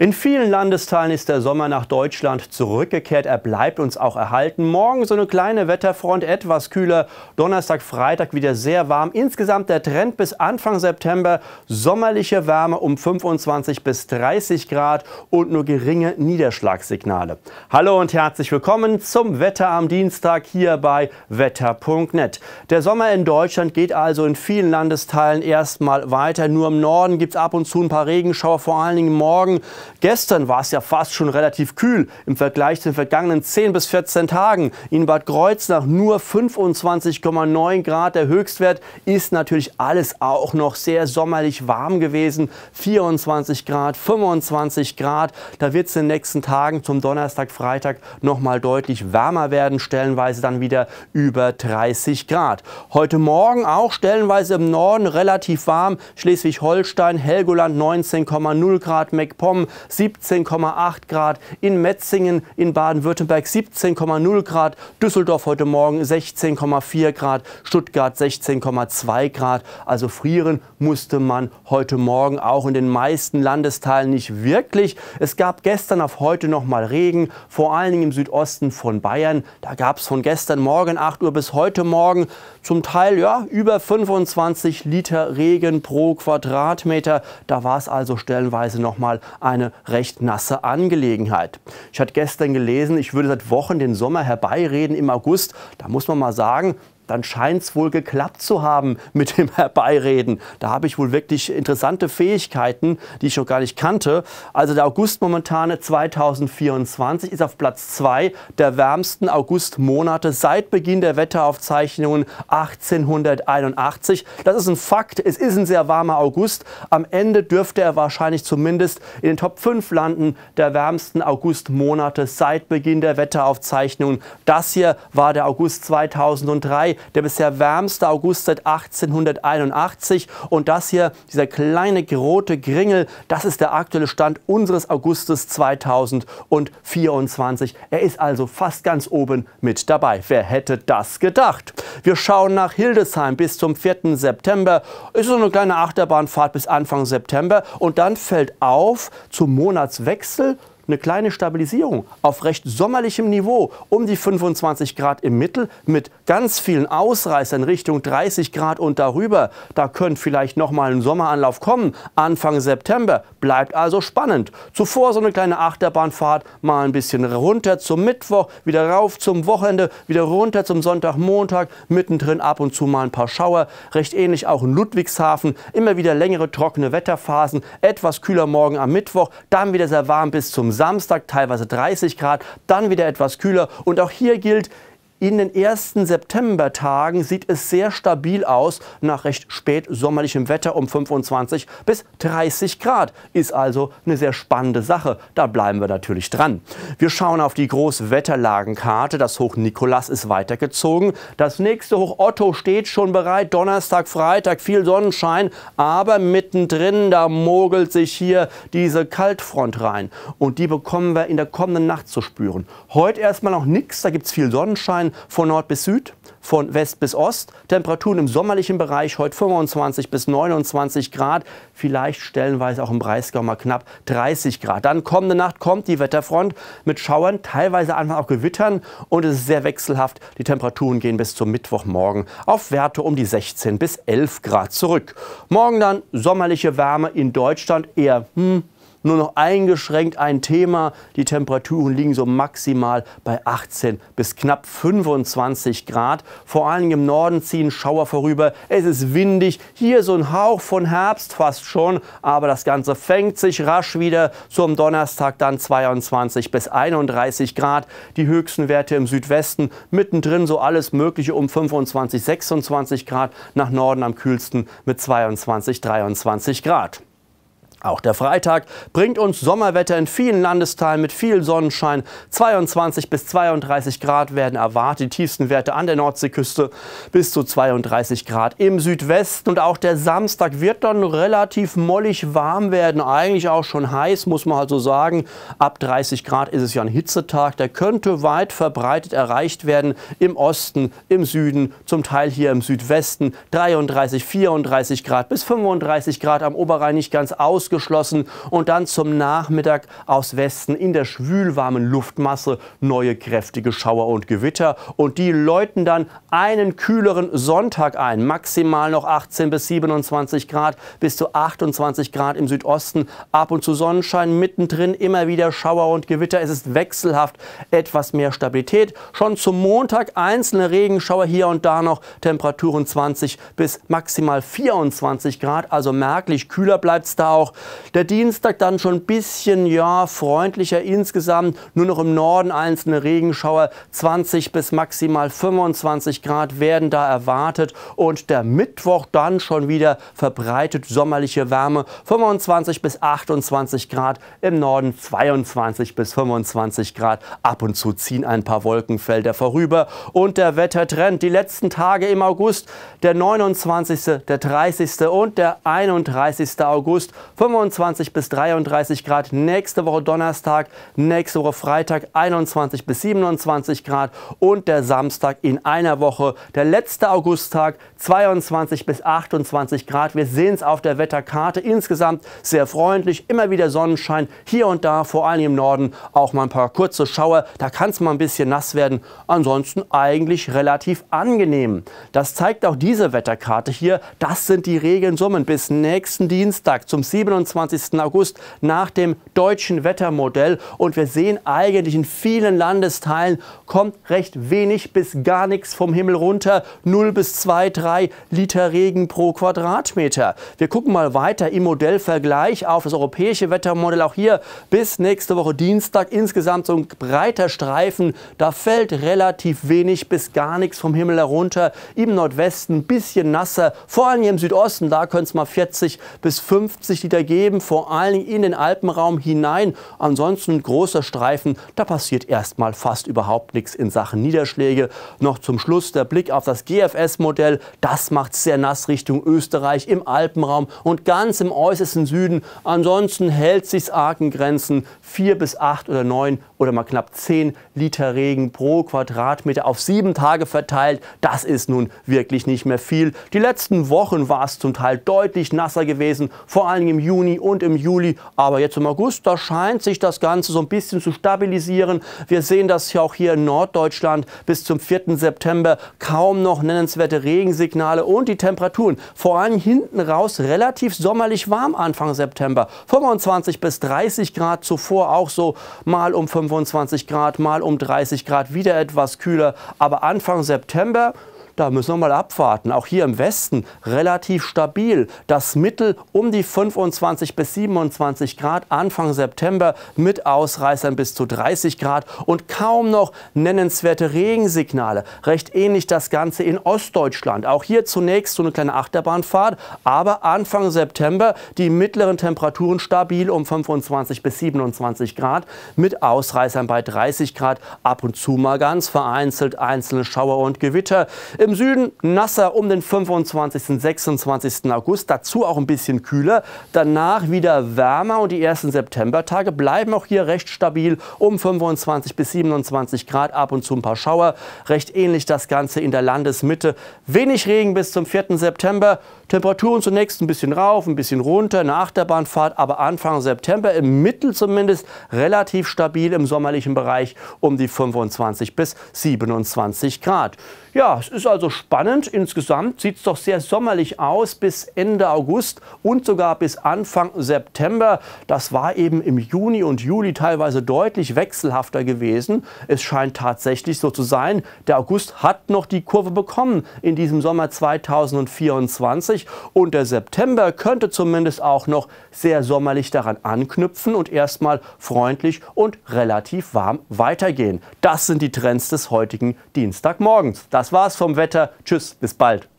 In vielen Landesteilen ist der Sommer nach Deutschland zurückgekehrt. Er bleibt uns auch erhalten. Morgen so eine kleine Wetterfront, etwas kühler. Donnerstag, Freitag wieder sehr warm. Insgesamt der Trend bis Anfang September. Sommerliche Wärme um 25 bis 30 Grad und nur geringe Niederschlagssignale. Hallo und herzlich willkommen zum Wetter am Dienstag hier bei wetter.net. Der Sommer in Deutschland geht also in vielen Landesteilen erstmal weiter. Nur im Norden gibt es ab und zu ein paar Regenschauer, vor allen Dingen morgen. Gestern war es ja fast schon relativ kühl im Vergleich zu den vergangenen 10 bis 14 Tagen. In Bad Kreuznach nur 25,9 Grad der Höchstwert ist natürlich alles auch noch sehr sommerlich warm gewesen. 24 Grad, 25 Grad. Da wird es in den nächsten Tagen zum Donnerstag, Freitag nochmal deutlich wärmer werden, stellenweise dann wieder über 30 Grad. Heute Morgen auch stellenweise im Norden relativ warm. Schleswig-Holstein, Helgoland 19,0 Grad, MacPom 17,8 Grad, in Metzingen in Baden-Württemberg 17,0 Grad, Düsseldorf heute Morgen 16,4 Grad, Stuttgart 16,2 Grad. Also frieren musste man heute Morgen auch in den meisten Landesteilen nicht wirklich. Es gab gestern auf heute noch mal Regen, vor allen Dingen im Südosten von Bayern. Da gab es von gestern Morgen 8 Uhr bis heute Morgen zum Teil ja, über 25 Liter Regen pro Quadratmeter. Da war es also stellenweise nochmal eine recht nasse Angelegenheit. Ich hatte gestern gelesen, ich würde seit Wochen den Sommer herbeireden im August. Da muss man mal sagen, dann scheint es wohl geklappt zu haben mit dem Herbeireden. Da habe ich wohl wirklich interessante Fähigkeiten, die ich noch gar nicht kannte. Also der August momentane 2024 ist auf Platz 2 der wärmsten Augustmonate seit Beginn der Wetteraufzeichnungen 1881. Das ist ein Fakt. Es ist ein sehr warmer August. Am Ende dürfte er wahrscheinlich zumindest in den Top 5 landen der wärmsten Augustmonate seit Beginn der Wetteraufzeichnungen. Das hier war der August 2003 der bisher wärmste August seit 1881. Und das hier, dieser kleine rote Gringel, das ist der aktuelle Stand unseres Augustes 2024. Er ist also fast ganz oben mit dabei. Wer hätte das gedacht? Wir schauen nach Hildesheim bis zum 4. September. Es ist so eine kleine Achterbahnfahrt bis Anfang September. Und dann fällt auf, zum Monatswechsel eine kleine Stabilisierung auf recht sommerlichem Niveau, um die 25 Grad im Mittel, mit ganz vielen Ausreißern Richtung 30 Grad und darüber. Da könnte vielleicht nochmal ein Sommeranlauf kommen, Anfang September. Bleibt also spannend. Zuvor so eine kleine Achterbahnfahrt, mal ein bisschen runter zum Mittwoch, wieder rauf zum Wochenende, wieder runter zum Sonntag, Montag, mittendrin ab und zu mal ein paar Schauer. Recht ähnlich auch in Ludwigshafen. Immer wieder längere trockene Wetterphasen, etwas kühler morgen am Mittwoch, dann wieder sehr warm bis zum Samstag teilweise 30 Grad, dann wieder etwas kühler und auch hier gilt, in den ersten Septembertagen sieht es sehr stabil aus, nach recht spät sommerlichem Wetter um 25 bis 30 Grad. Ist also eine sehr spannende Sache. Da bleiben wir natürlich dran. Wir schauen auf die Großwetterlagenkarte. Das Hoch Nikolas ist weitergezogen. Das nächste Hoch Otto steht schon bereit. Donnerstag, Freitag viel Sonnenschein, aber mittendrin, da mogelt sich hier diese Kaltfront rein. Und die bekommen wir in der kommenden Nacht zu spüren. Heute erstmal noch nichts, da gibt es viel Sonnenschein von Nord bis Süd, von West bis Ost. Temperaturen im sommerlichen Bereich heute 25 bis 29 Grad, vielleicht stellenweise auch im Breisgau mal knapp 30 Grad. Dann kommende Nacht kommt die Wetterfront mit Schauern, teilweise einfach auch Gewittern und es ist sehr wechselhaft. Die Temperaturen gehen bis zum Mittwochmorgen auf Werte um die 16 bis 11 Grad zurück. Morgen dann sommerliche Wärme in Deutschland eher hm, nur noch eingeschränkt ein Thema. Die Temperaturen liegen so maximal bei 18 bis knapp 25 Grad. Vor allem im Norden ziehen Schauer vorüber. Es ist windig. Hier so ein Hauch von Herbst fast schon. Aber das Ganze fängt sich rasch wieder. Zum Donnerstag dann 22 bis 31 Grad. Die höchsten Werte im Südwesten. Mittendrin so alles Mögliche um 25, 26 Grad. Nach Norden am kühlsten mit 22, 23 Grad. Auch der Freitag bringt uns Sommerwetter in vielen Landesteilen mit viel Sonnenschein. 22 bis 32 Grad werden erwartet, die tiefsten Werte an der Nordseeküste bis zu 32 Grad im Südwesten. Und auch der Samstag wird dann relativ mollig warm werden, eigentlich auch schon heiß, muss man also sagen. Ab 30 Grad ist es ja ein Hitzetag, der könnte weit verbreitet erreicht werden im Osten, im Süden, zum Teil hier im Südwesten. 33, 34 Grad bis 35 Grad am Oberrhein nicht ganz aus ausgeschlossen und dann zum Nachmittag aus Westen in der schwülwarmen Luftmasse neue kräftige Schauer und Gewitter und die läuten dann einen kühleren Sonntag ein, maximal noch 18 bis 27 Grad, bis zu 28 Grad im Südosten, ab und zu Sonnenschein, mittendrin immer wieder Schauer und Gewitter, es ist wechselhaft, etwas mehr Stabilität, schon zum Montag einzelne Regenschauer hier und da noch, Temperaturen 20 bis maximal 24 Grad, also merklich kühler bleibt es da auch. Der Dienstag dann schon ein bisschen ja, freundlicher insgesamt, nur noch im Norden einzelne Regenschauer, 20 bis maximal 25 Grad werden da erwartet und der Mittwoch dann schon wieder verbreitet sommerliche Wärme, 25 bis 28 Grad, im Norden 22 bis 25 Grad, ab und zu ziehen ein paar Wolkenfelder vorüber und der Wettertrend, die letzten Tage im August, der 29., der 30. und der 31. August, 25 25 bis 33 Grad. Nächste Woche Donnerstag, nächste Woche Freitag 21 bis 27 Grad und der Samstag in einer Woche, der letzte Augusttag 22 bis 28 Grad. Wir sehen es auf der Wetterkarte insgesamt sehr freundlich, immer wieder Sonnenschein hier und da, vor allem im Norden auch mal ein paar kurze Schauer. Da kann es mal ein bisschen nass werden. Ansonsten eigentlich relativ angenehm. Das zeigt auch diese Wetterkarte hier. Das sind die Regensummen bis nächsten Dienstag zum 27. 21. August nach dem deutschen Wettermodell. Und wir sehen eigentlich in vielen Landesteilen kommt recht wenig bis gar nichts vom Himmel runter. 0 bis 2, 3 Liter Regen pro Quadratmeter. Wir gucken mal weiter im Modellvergleich auf das europäische Wettermodell. Auch hier bis nächste Woche Dienstag insgesamt so ein breiter Streifen. Da fällt relativ wenig bis gar nichts vom Himmel herunter. Im Nordwesten ein bisschen nasser. Vor allem hier im Südosten, da können es mal 40 bis 50 Liter geben geben, vor allem in den Alpenraum hinein. Ansonsten ein großer Streifen, da passiert erstmal fast überhaupt nichts in Sachen Niederschläge. Noch zum Schluss der Blick auf das GFS-Modell. Das macht sehr nass Richtung Österreich im Alpenraum und ganz im äußersten Süden. Ansonsten hält sich's argen Grenzen. 4 bis 8 oder 9 oder mal knapp 10 Liter Regen pro Quadratmeter auf sieben Tage verteilt. Das ist nun wirklich nicht mehr viel. Die letzten Wochen war es zum Teil deutlich nasser gewesen, vor allem im Juni und im Juli. Aber jetzt im August, da scheint sich das Ganze so ein bisschen zu stabilisieren. Wir sehen das ja auch hier in Norddeutschland bis zum 4. September kaum noch nennenswerte Regensignale und die Temperaturen vor allem hinten raus relativ sommerlich warm Anfang September. 25 bis 30 Grad zuvor auch so mal um 5 25 Grad, mal um 30 Grad, wieder etwas kühler. Aber Anfang September da müssen wir mal abwarten. Auch hier im Westen relativ stabil. Das Mittel um die 25 bis 27 Grad Anfang September mit Ausreißern bis zu 30 Grad und kaum noch nennenswerte Regensignale. Recht ähnlich das Ganze in Ostdeutschland. Auch hier zunächst so eine kleine Achterbahnfahrt, aber Anfang September die mittleren Temperaturen stabil um 25 bis 27 Grad mit Ausreißern bei 30 Grad. Ab und zu mal ganz vereinzelt einzelne Schauer und Gewitter. Im im Süden nasser um den 25. 26. August, dazu auch ein bisschen kühler. Danach wieder wärmer und die ersten Septembertage bleiben auch hier recht stabil um 25 bis 27 Grad, ab und zu ein paar Schauer. Recht ähnlich das Ganze in der Landesmitte. Wenig Regen bis zum 4. September. Temperaturen zunächst ein bisschen rauf, ein bisschen runter, eine Achterbahnfahrt, aber Anfang September im Mittel zumindest relativ stabil im sommerlichen Bereich um die 25 bis 27 Grad. Ja, es ist also also spannend. Insgesamt sieht es doch sehr sommerlich aus bis Ende August und sogar bis Anfang September. Das war eben im Juni und Juli teilweise deutlich wechselhafter gewesen. Es scheint tatsächlich so zu sein, der August hat noch die Kurve bekommen in diesem Sommer 2024 und der September könnte zumindest auch noch sehr sommerlich daran anknüpfen und erstmal freundlich und relativ warm weitergehen. Das sind die Trends des heutigen Dienstagmorgens. Das war's vom Wetter. Tschüss, bis bald.